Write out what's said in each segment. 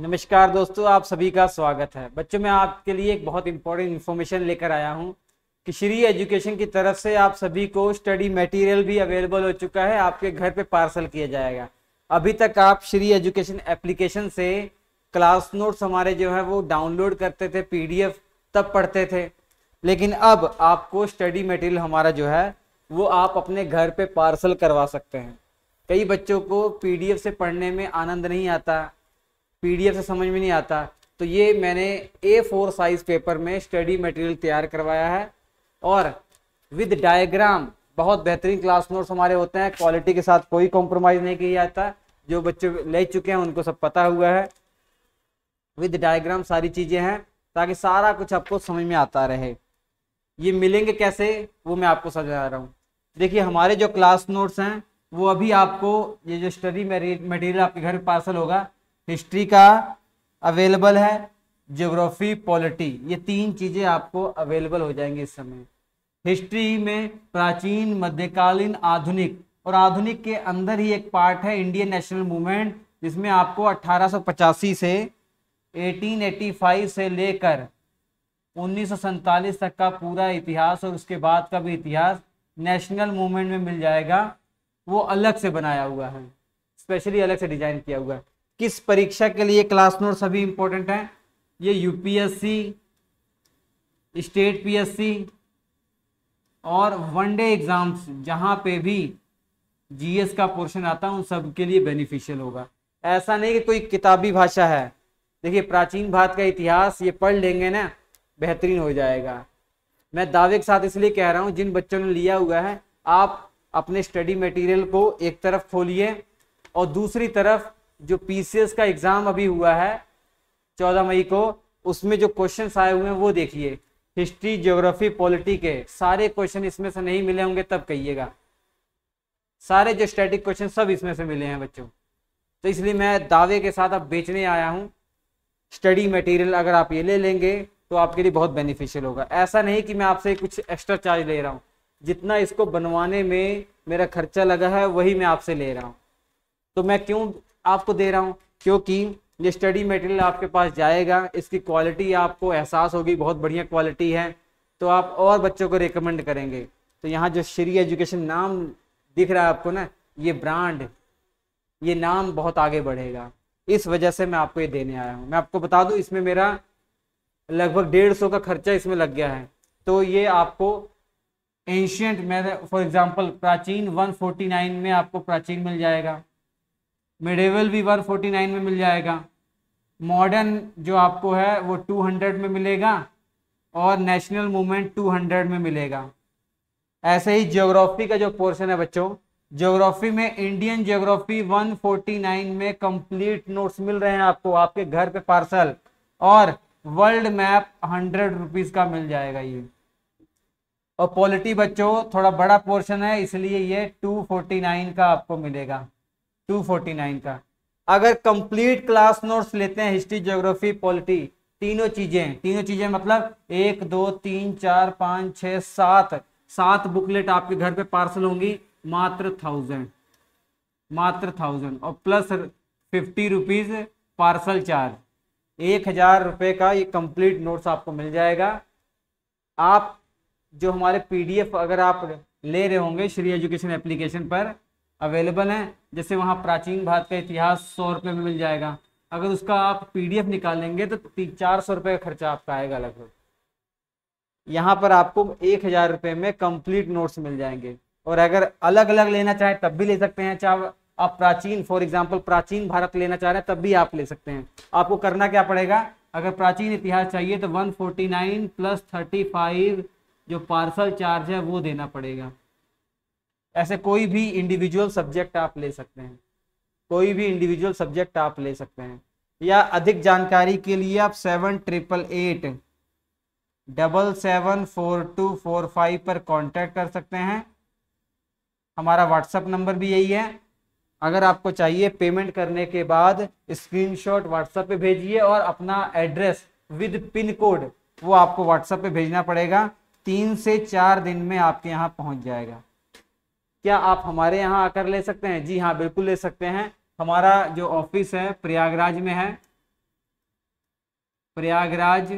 नमस्कार दोस्तों आप सभी का स्वागत है बच्चों मैं आपके लिए एक बहुत इंपॉर्टेंट इन्फॉर्मेशन लेकर आया हूँ कि श्री एजुकेशन की तरफ से आप सभी को स्टडी मटेरियल भी अवेलेबल हो चुका है आपके घर पे पार्सल किया जाएगा अभी तक आप श्री एजुकेशन एप्लीकेशन से क्लास नोट्स हमारे जो है वो डाउनलोड करते थे पीडीएफ तब पढ़ते थे लेकिन अब आपको स्टडी मटेरियल हमारा जो है वो आप अपने घर पे पार्सल करवा सकते हैं कई बच्चों को पी से पढ़ने में आनंद नहीं आता पीडीएफ से समझ में नहीं आता तो ये मैंने ए फोर साइज पेपर में स्टडी मटेरियल तैयार करवाया है और विद डायग्राम बहुत बेहतरीन क्लास नोट्स हमारे होते हैं क्वालिटी के साथ कोई कॉम्प्रोमाइज़ नहीं किया जाता जो बच्चे ले चुके हैं उनको सब पता हुआ है विद डायग्राम सारी चीज़ें हैं ताकि सारा कुछ आपको समझ में आता रहे ये मिलेंगे कैसे वो मैं आपको समझा रहा हूँ देखिए हमारे जो क्लास नोट्स हैं वो अभी आपको ये जो स्टडी मटेरियल आपके घर पार्सल होगा हिस्ट्री का अवेलेबल है ज्योग्राफी पॉलिटी ये तीन चीज़ें आपको अवेलेबल हो जाएंगी इस समय हिस्ट्री में प्राचीन मध्यकालीन आधुनिक और आधुनिक के अंदर ही एक पार्ट है इंडियन नेशनल मूवमेंट जिसमें आपको 1885 से 1885 से लेकर उन्नीस तक का पूरा इतिहास और उसके बाद का भी इतिहास नेशनल मूवमेंट में मिल जाएगा वो अलग से बनाया हुआ है स्पेशली अलग से डिजाइन किया हुआ है किस परीक्षा के लिए क्लास नोट सभी इंपॉर्टेंट हैं ये यूपीएससी स्टेट पीएससी और वन डे एग्जाम्स जहां पे भी जीएस का पोर्शन आता है उन सब के लिए बेनिफिशियल होगा ऐसा नहीं कि कोई किताबी भाषा है देखिए प्राचीन भारत का इतिहास ये पढ़ लेंगे ना बेहतरीन हो जाएगा मैं दावे के साथ इसलिए कह रहा हूँ जिन बच्चों ने लिया हुआ है आप अपने स्टडी मटेरियल को एक तरफ खोलिए और दूसरी तरफ जो पीसीएस का एग्जाम अभी हुआ है चौदह मई को उसमें जो क्वेश्चन आए हुए हैं वो देखिए हिस्ट्री ज्योग्राफी पॉलिटी के सारे क्वेश्चन इसमें से नहीं मिले होंगे तब कहिएगा सारे जो स्टैटिक क्वेश्चन सब इसमें से मिले हैं बच्चों तो इसलिए मैं दावे के साथ अब बेचने आया हूँ स्टडी मटेरियल अगर आप ये ले लेंगे तो आपके लिए बहुत बेनिफिशियल होगा ऐसा नहीं कि मैं आपसे कुछ एक्स्ट्रा चार्ज ले रहा हूँ जितना इसको बनवाने में मेरा खर्चा लगा है वही मैं आपसे ले रहा हूँ तो मैं क्यों आपको दे रहा हूँ क्योंकि ये स्टडी मटेरियल आपके पास जाएगा इसकी क्वालिटी आपको एहसास होगी बहुत बढ़िया क्वालिटी है तो आप और बच्चों को रिकमेंड करेंगे तो यहाँ जो श्री एजुकेशन नाम दिख रहा है आपको ना ये ब्रांड ये नाम बहुत आगे बढ़ेगा इस वजह से मैं आपको ये देने आया हूँ मैं आपको बता दूँ इसमें मेरा लगभग डेढ़ सौ का खर्चा इसमें लग गया है तो ये आपको एंशियंट मैं फॉर एग्जाम्पल प्राचीन 149 में आपको प्राचीन मिल जाएगा मिडेवल भी 149 में मिल जाएगा मॉडर्न जो आपको है वो 200 में मिलेगा और नेशनल मूवमेंट 200 में मिलेगा ऐसे ही ज्योग्राफी का जो पोर्शन है बच्चों जोग्राफी में इंडियन फोर्टी 149 में कंप्लीट नोट्स मिल रहे हैं आपको आपके घर पे पार्सल और वर्ल्ड मैप हंड्रेड रुपीज़ का मिल जाएगा ये और पॉलिटी बच्चों थोड़ा बड़ा पोर्शन है इसलिए ये 249 का आपको मिलेगा 249 का अगर कंप्लीट क्लास नोट्स लेते हैं हिस्ट्री ज्योग्राफी पॉलिटी तीनों चीजें तीनों चीजें मतलब एक दो तीन चार पाँच छ सात सात बुकलेट आपके घर पे पार्सल होंगी मात्र थाउजेंड मात्र थाउजेंड और plus fifty rupees parcel charge एक हजार रुपये का ये कंप्लीट नोट्स आपको मिल जाएगा आप जो हमारे पीडीएफ अगर आप ले रहे होंगे श्री एजुकेशन एप्लीकेशन पर अवेलेबल हैं जैसे वहाँ प्राचीन भारत का इतिहास सौ रुपये में मिल जाएगा अगर उसका आप पीडीएफ निकालेंगे तो तीन चार सौ रुपये का खर्चा आपका आएगा लगभग यहाँ पर आपको एक हज़ार रुपये में कंप्लीट नोट्स मिल जाएंगे और अगर अलग अलग लेना चाहे तब भी ले सकते हैं चाहे आप प्राचीन फॉर एग्जाम्पल प्राचीन भारत लेना चाह रहे हैं तब भी आप ले सकते हैं आपको करना क्या पड़ेगा अगर प्राचीन इतिहास चाहिए तो 149 प्लस 35 जो पार्सल चार्ज है वो देना पड़ेगा ऐसे कोई भी इंडिविजुअल सब्जेक्ट आप ले सकते हैं कोई भी इंडिविजुअल सब्जेक्ट आप ले सकते हैं या अधिक जानकारी के लिए आप seven triple eight double seven four two four five पर कांटेक्ट कर सकते हैं हमारा व्हाट्सएप नंबर भी यही है अगर आपको चाहिए पेमेंट करने के बाद स्क्रीनशॉट व्हाट्सएप पे भेजिए और अपना एड्रेस विद पिन कोड वो आपको व्हाट्सएप पे भेजना पड़ेगा तीन से चार दिन में आपके यहाँ पहुँच जाएगा क्या आप हमारे यहाँ आकर ले सकते हैं जी हाँ बिल्कुल ले सकते हैं हमारा जो ऑफिस है प्रयागराज में है प्रयागराज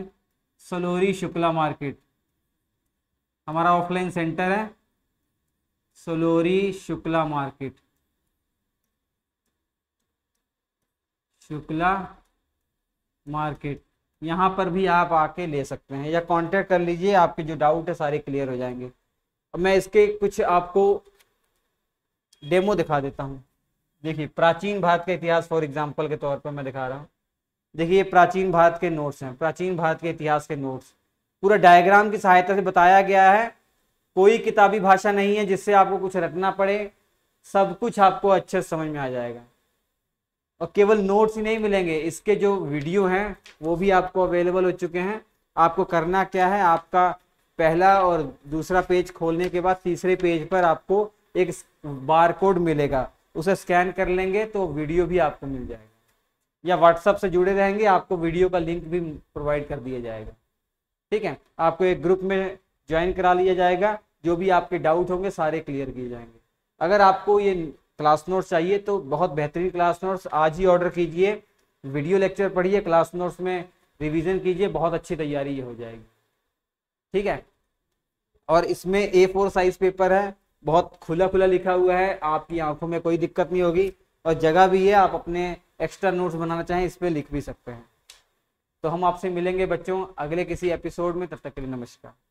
सलोरी शुक्ला मार्केट हमारा ऑफलाइन सेंटर है सलोरी शुक्ला मार्केट शुक्ला मार्केट यहाँ पर भी आप आके ले सकते हैं या कांटेक्ट कर लीजिए आपके जो डाउट है सारे क्लियर हो जाएंगे अब मैं इसके कुछ आपको डेमो दिखा देता हूँ देखिए प्राचीन भारत का इतिहास फॉर एग्जाम्पल के तौर पर मैं दिखा रहा हूँ देखिए ये प्राचीन भारत के नोट्स हैं प्राचीन भारत के इतिहास के नोट्स पूरा डायग्राम की सहायता से बताया गया है कोई किताबी भाषा नहीं है जिससे आपको कुछ रखना पड़े सब कुछ आपको अच्छे से समझ में आ जाएगा और केवल नोट्स ही नहीं मिलेंगे इसके जो वीडियो हैं वो भी आपको अवेलेबल हो चुके हैं आपको करना क्या है आपका पहला और दूसरा पेज खोलने के बाद तीसरे पेज पर आपको एक बार कोड मिलेगा उसे स्कैन कर लेंगे तो वीडियो भी आपको मिल जाएगा या व्हाट्सअप से जुड़े रहेंगे आपको वीडियो का लिंक भी प्रोवाइड कर दिया जाएगा ठीक है आपको एक ग्रुप में ज्वाइन करा लिया जाएगा जो भी आपके डाउट होंगे सारे क्लियर किए जाएंगे अगर आपको ये क्लास नोट्स चाहिए तो बहुत बेहतरीन क्लास नोट्स आज ही ऑर्डर कीजिए वीडियो लेक्चर पढ़िए क्लास नोट्स में रिवीजन कीजिए बहुत अच्छी तैयारी ये हो जाएगी ठीक है और इसमें ए फोर साइज पेपर है बहुत खुला खुला लिखा हुआ है आपकी आंखों में कोई दिक्कत नहीं होगी और जगह भी है आप अपने एक्स्ट्रा नोट्स बनाना चाहें इस पर लिख भी सकते हैं तो हम आपसे मिलेंगे बच्चों अगले किसी एपिसोड में तब तक के लिए नमस्कार